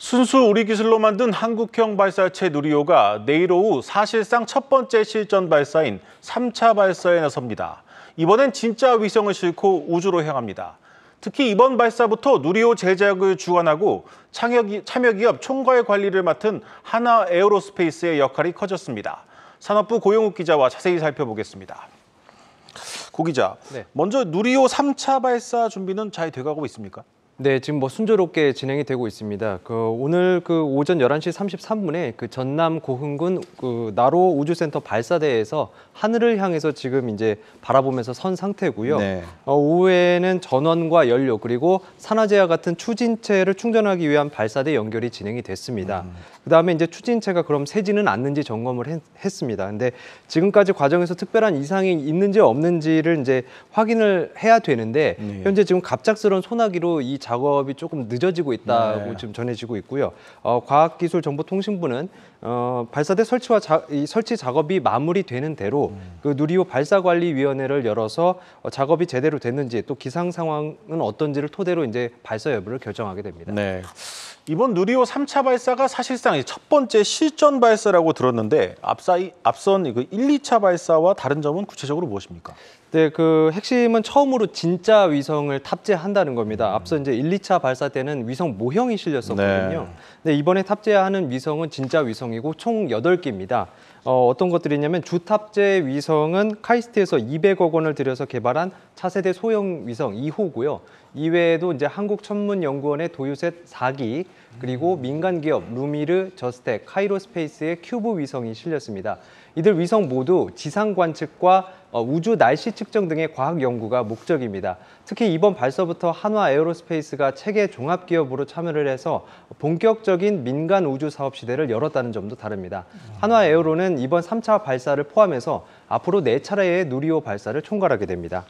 순수 우리 기술로 만든 한국형 발사체 누리호가 내일 오후 사실상 첫 번째 실전 발사인 3차 발사에 나섭니다. 이번엔 진짜 위성을 싣고 우주로 향합니다. 특히 이번 발사부터 누리호 제작을 주관하고 참여기업 총괄 관리를 맡은 하나 에어로스페이스의 역할이 커졌습니다. 산업부 고용욱 기자와 자세히 살펴보겠습니다. 고 기자, 네. 먼저 누리호 3차 발사 준비는 잘 돼가고 있습니까? 네, 지금 뭐 순조롭게 진행이 되고 있습니다. 그 오늘 그 오전 11시 33분에 그 전남 고흥군 그 나로 우주센터 발사대에서 하늘을 향해서 지금 이제 바라보면서 선 상태고요. 네. 어, 오후에는 전원과 연료 그리고 산화제와 같은 추진체를 충전하기 위한 발사대 연결이 진행이 됐습니다. 음. 그다음에 이제 추진체가 그럼 새지는 않는지 점검을 했, 했습니다. 근데 지금까지 과정에서 특별한 이상이 있는지 없는지를 이제 확인을 해야 되는데 네. 현재 지금 갑작스러운 소나기로 이 작업이 조금 늦어지고 있다고 네. 지금 전해지고 있고요. 어, 과학기술정보통신부는 어, 발사대 설치와 자, 이 설치 작업이 마무리되는 대로 음. 그 누리호 발사관리위원회를 열어서 어, 작업이 제대로 됐는지 또 기상 상황은 어떤지를 토대로 이제 발사 여부를 결정하게 됩니다. 네. 이번 누리호 3차 발사가 사실상 첫 번째 실전 발사라고 들었는데 앞사, 앞선 1, 그 2차 발사와 다른 점은 구체적으로 무엇입니까? 네, 그 핵심은 처음으로 진짜 위성을 탑재한다는 겁니다. 음. 앞서 이제 1, 2차 발사 때는 위성 모형이 실렸었거든요. 네. 근데 이번에 탑재하는 위성은 진짜 위성이고 총 8개입니다. 어, 어떤 것들이냐면 있 주탑재 위성은 카이스트에서 200억 원을 들여서 개발한 차세대 소형 위성 2호고요. 이외에도 이제 한국천문연구원의 도요셋 4기 그리고 음. 민간 기업 루미르, 저스텍, 카이로스페이스의 큐브 위성이 실렸습니다. 이들 위성 모두 지상 관측과 어, 우주 날씨 측정 등의 과학 연구가 목적입니다. 특히 이번 발사부터 한화 에어로스페이스가 체계 종합 기업으로 참여를 해서 본격적인 민간 우주 사업 시대를 열었다는 점도 다릅니다. 음. 한화 에어로는 이번 3차 발사를 포함해서 앞으로 4차례의 누리호 발사를 총괄하게 됩니다.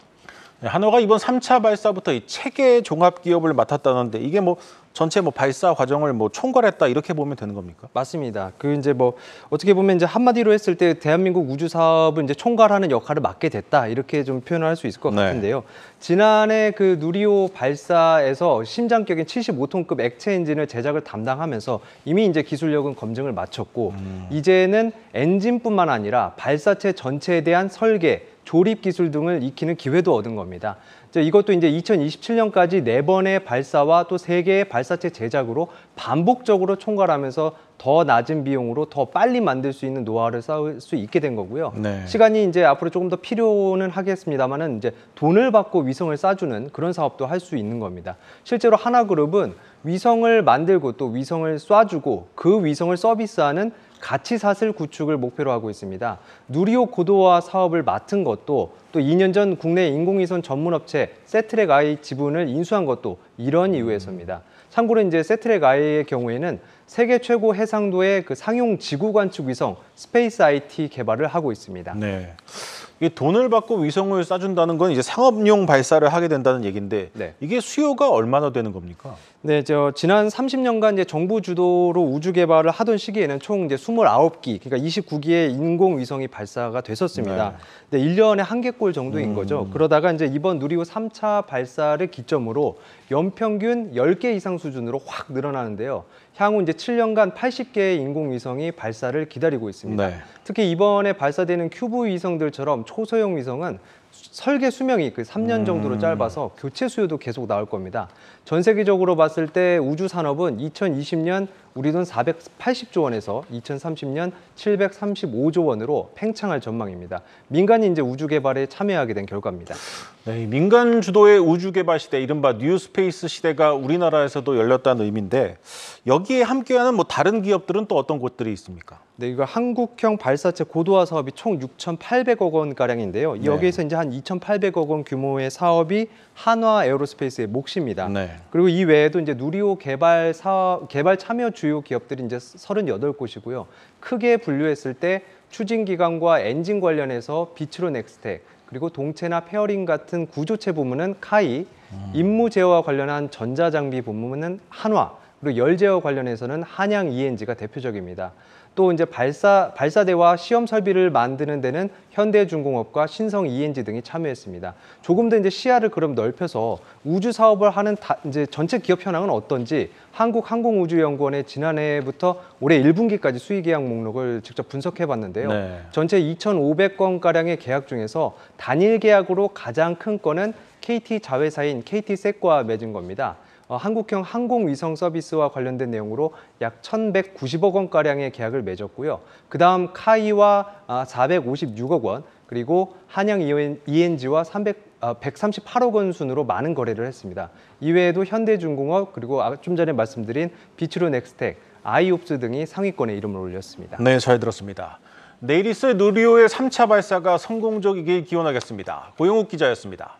예, 한화가 이번 3차 발사부터 이 체계 종합 기업을 맡았다는데 이게 뭐 전체 뭐 발사 과정을 뭐 총괄했다 이렇게 보면 되는 겁니까? 맞습니다. 그 이제 뭐 어떻게 보면 이제 한마디로 했을 때 대한민국 우주 사업을 이제 총괄하는 역할을 맡게 됐다 이렇게 좀 표현할 수 있을 것 네. 같은데요. 지난해 그 누리호 발사에서 심장격인 75톤급 액체 엔진을 제작을 담당하면서 이미 이제 기술력은 검증을 마쳤고 음. 이제는 엔진뿐만 아니라 발사체 전체에 대한 설계 조립 기술 등을 익히는 기회도 얻은 겁니다. 이것도 이제 2027년까지 4번의 발사와 또 3개의 발사체 제작으로 반복적으로 총괄하면서 더 낮은 비용으로 더 빨리 만들 수 있는 노하우를 쌓을 수 있게 된 거고요. 네. 시간이 이제 앞으로 조금 더 필요는 하겠습니다만은 이제 돈을 받고 위성을 싸주는 그런 사업도 할 수 있는 겁니다. 실제로 하나그룹은 위성을 만들고 또 위성을 쏴주고 그 위성을 서비스하는 가치 사슬 구축을 목표로 하고 있습니다. 누리호 고도화 사업을 맡은 것도 또 2년 전 국내 인공위성 전문업체 세트랙 아이 지분을 인수한 것도 이런 이유에서입니다. 참고로 이제 세트랙 아이의 경우에는 세계 최고 해상도의 그 상용 지구 관측 위성 스페이스 IT 개발을 하고 있습니다. 네. 이 돈을 받고 위성을 쏴준다는 건 이제 상업용 발사를 하게 된다는 얘기인데 네. 이게 수요가 얼마나 되는 겁니까? 네, 저 지난 30년간 이제 정부 주도로 우주 개발을 하던 시기에는 총 이제 29기, 그러니까 29기의 인공위성이 발사가 됐었습니다. 네. 근데 1년에 한 개꼴 정도인 음. 거죠. 그러다가 이제 이번 누리호 3차 발사를 기점으로 연평균 10개 이상 수준으로 확 늘어나는데요. 향후 이제 7년간 80개의 인공위성이 발사를 기다리고 있습니다. 네. 특히 이번에 발사되는 큐브 위성들처럼 초소형 위성은 설계 수명이 그 3년 정도로 음. 짧아서 교체 수요도 계속 나올 겁니다. 전 세계적으로 봤을 때 우주 산업은 2020년 우리 돈 480조 원에서 2030년 735조 원으로 팽창할 전망입니다. 민간이 이제 우주 개발에 참여하게 된 결과입니다. 네, 민간 주도의 우주 개발 시대, 이른바 뉴스페이스 시대가 우리나라에서도 열렸다는 의미인데 여기에 함께하는 뭐 다른 기업들은 또 어떤 곳들이 있습니까? 네, 이거 한국형 발사체 고도화 사업이 총 6,800억 원 가량인데요. 네. 여기에서 네. 이제 한 2,800억 원 규모의 사업이 한화 에어로스페이스의 몫입니다. 네. 그리고 이 외에도 이제 누리호 개발 사 개발 참여 주 주요 기업들이 이제 38곳이고요. 크게 분류했을 때 추진 기관과 엔진 관련해서 비츠로 넥스텍, 그리고 동체나 페어링 같은 구조체 부문은 카이, 음. 임무 제어와 관련한 전자장비 부문은 한화, 그리고 열 제어 관련해서는 한양 ENG가 대표적입니다. 또 이제 발사 발사대와 시험 설비를 만드는 데는 현대중공업과 신성 ENG 등이 참여했습니다. 조금 더 이제 시야를 그럼 넓혀서 우주 사업을 하는 다, 이제 전체 기업 현황은 어떤지 한국항공우주연구원의 지난해부터 올해 1분기까지 수익 계약 목록을 직접 분석해 봤는데요. 네. 전체 2,500건 가량의 계약 중에서 단일 계약으로 가장 큰 건은 KT 자회사인 k t 세과 맺은 겁니다. 어, 한국형 항공위성 서비스와 관련된 내용으로 약 1,190억 원가량의 계약을 맺었고요. 그 다음 카이와 456억 아, 원, 그리고 한양 ENG와 138억 아, 원 순으로 많은 거래를 했습니다. 이외에도 현대중공업 그리고 아, 좀 전에 말씀드린 비츠로 넥스텍, 아이옵스 등이 상위권에 이름을 올렸습니다. 네, 잘 들었습니다. 네이리스 누리호의 3차 발사가 성공적이길 기원하겠습니다. 고영욱 기자였습니다.